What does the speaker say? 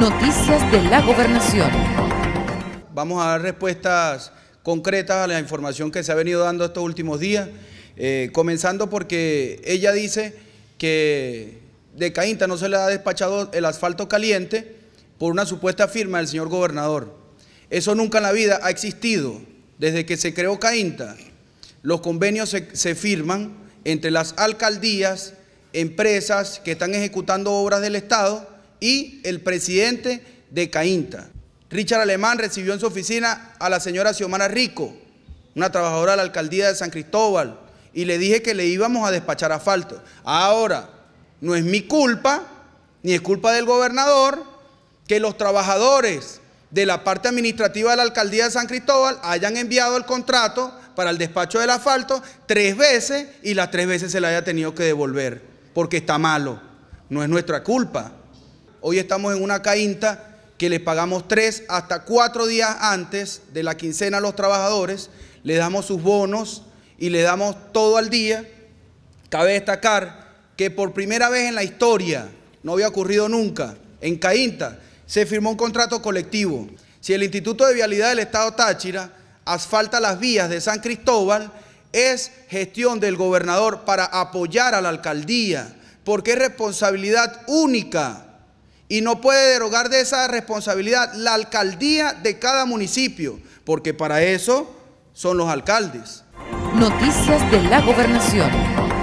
Noticias de la Gobernación. Vamos a dar respuestas concretas a la información que se ha venido dando estos últimos días, eh, comenzando porque ella dice que de Caínta no se le ha despachado el asfalto caliente por una supuesta firma del señor gobernador. Eso nunca en la vida ha existido. Desde que se creó Cainta, los convenios se, se firman entre las alcaldías, empresas que están ejecutando obras del Estado, y el presidente de Cainta. Richard Alemán recibió en su oficina a la señora Xiomara Rico, una trabajadora de la alcaldía de San Cristóbal, y le dije que le íbamos a despachar asfalto. Ahora, no es mi culpa, ni es culpa del gobernador, que los trabajadores de la parte administrativa de la alcaldía de San Cristóbal hayan enviado el contrato para el despacho del asfalto tres veces y las tres veces se la haya tenido que devolver, porque está malo. No es nuestra culpa. Hoy estamos en una caínta que le pagamos tres hasta cuatro días antes de la quincena a los trabajadores, le damos sus bonos y le damos todo al día. Cabe destacar que por primera vez en la historia, no había ocurrido nunca, en Caínta, se firmó un contrato colectivo. Si el Instituto de Vialidad del Estado Táchira asfalta las vías de San Cristóbal, es gestión del gobernador para apoyar a la alcaldía, porque es responsabilidad única y no puede derogar de esa responsabilidad la alcaldía de cada municipio, porque para eso son los alcaldes. Noticias de la gobernación.